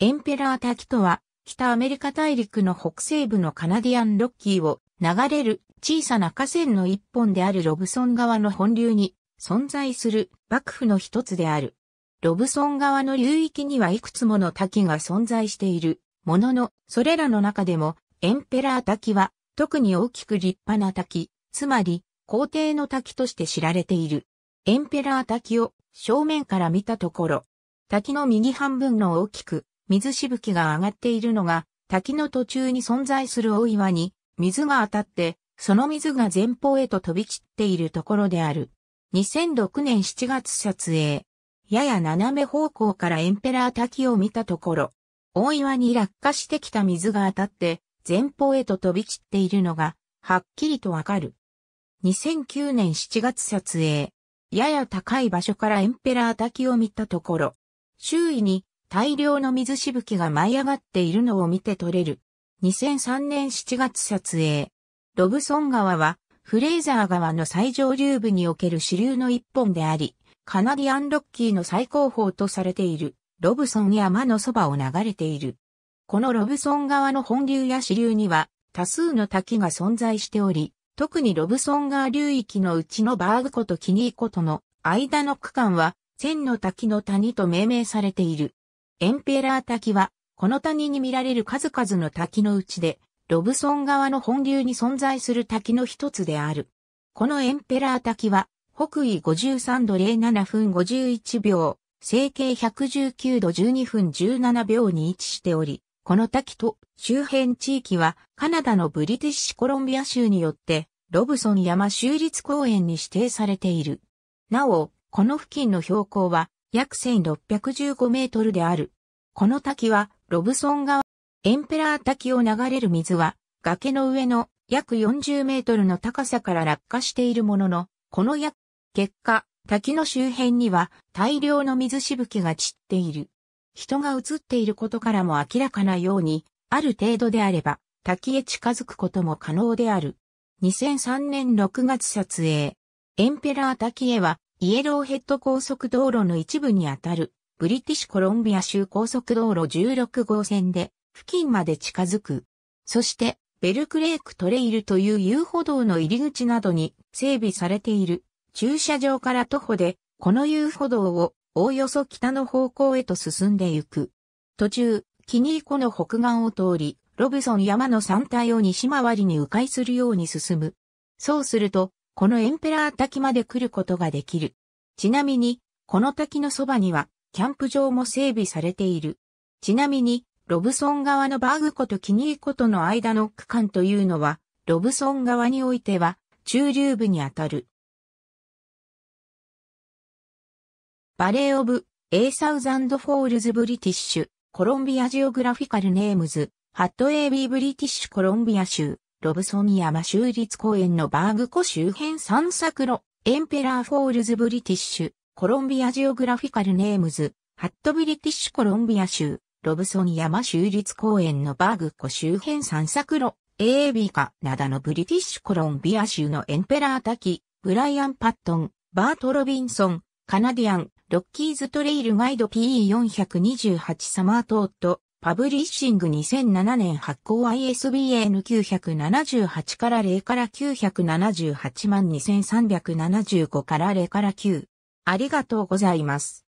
エンペラー滝とは、北アメリカ大陸の北西部のカナディアンロッキーを流れる小さな河川の一本であるロブソン川の本流に存在する幕府の一つである。ロブソン川の流域にはいくつもの滝が存在しているものの、それらの中でもエンペラー滝は特に大きく立派な滝、つまり皇帝の滝として知られている。エンペラー滝を正面から見たところ、滝の右半分の大きく水しぶきが上がっているのが、滝の途中に存在する大岩に、水が当たって、その水が前方へと飛び散っているところである。2006年7月撮影。やや斜め方向からエンペラー滝を見たところ、大岩に落下してきた水が当たって、前方へと飛び散っているのが、はっきりとわかる。2009年7月撮影。やや高い場所からエンペラー滝を見たところ、周囲に大量の水しぶきが舞い上がっているのを見て取れる。2003年7月撮影。ロブソン川は、フレーザー川の最上流部における支流の一本であり、カナディアンロッキーの最高峰とされている、ロブソン山のそばを流れている。このロブソン川の本流や支流には、多数の滝が存在しており、特にロブソン川流域のうちのバーグ湖とキニー湖との間の区間は、千の滝の谷と命名されている。エンペラー滝は、この谷に見られる数々の滝のうちで、ロブソン川の本流に存在する滝の一つである。このエンペラー滝は、北緯53度07分51秒、成形119度12分17秒に位置しており、この滝と周辺地域はカナダのブリティッシュコロンビア州によってロブソン山州立公園に指定されている。なお、この付近の標高は約1615メートルである。この滝は、ロブソン川、エンペラー滝を流れる水は、崖の上の約40メートルの高さから落下しているものの、この約、結果、滝の周辺には大量の水しぶきが散っている。人が映っていることからも明らかなように、ある程度であれば、滝へ近づくことも可能である。2003年6月撮影。エンペラー滝へはイエローヘッド高速道路の一部にあたる、ブリティッシュコロンビア州高速道路16号線で、付近まで近づく。そして、ベルクレークトレイルという遊歩道の入り口などに整備されている駐車場から徒歩で、この遊歩道をおおよそ北の方向へと進んでいく。途中、キニー湖の北岸を通り、ロブソン山の山体を西回りに迂回するように進む。そうすると、このエンペラー滝まで来ることができる。ちなみに、この滝のそばには、キャンプ場も整備されている。ちなみに、ロブソン側のバーグ湖とキニー湖との間の区間というのは、ロブソン側においては、中流部にあたる。バレー・オブ・エーサウザンド・フォールズ・ブリティッシュ、コロンビア・ジオグラフィカル・ネームズ、ハット・エービー・ブリティッシュ・コロンビア州。ロブソン山州立公園のバーグ湖周辺散策路、エンペラーフォールズブリティッシュ、コロンビアジオグラフィカルネームズ、ハットブリティッシュコロンビア州、ロブソン山州立公園のバーグ湖周辺散策路、AB カ、ナダのブリティッシュコロンビア州のエンペラー滝、ブライアン・パットン、バート・ロビンソン、カナディアン、ロッキーズトレイルガイド PE428 サマートート、パブリッシング2007年発行 ISBN 978から0から978万2375から0から9。ありがとうございます。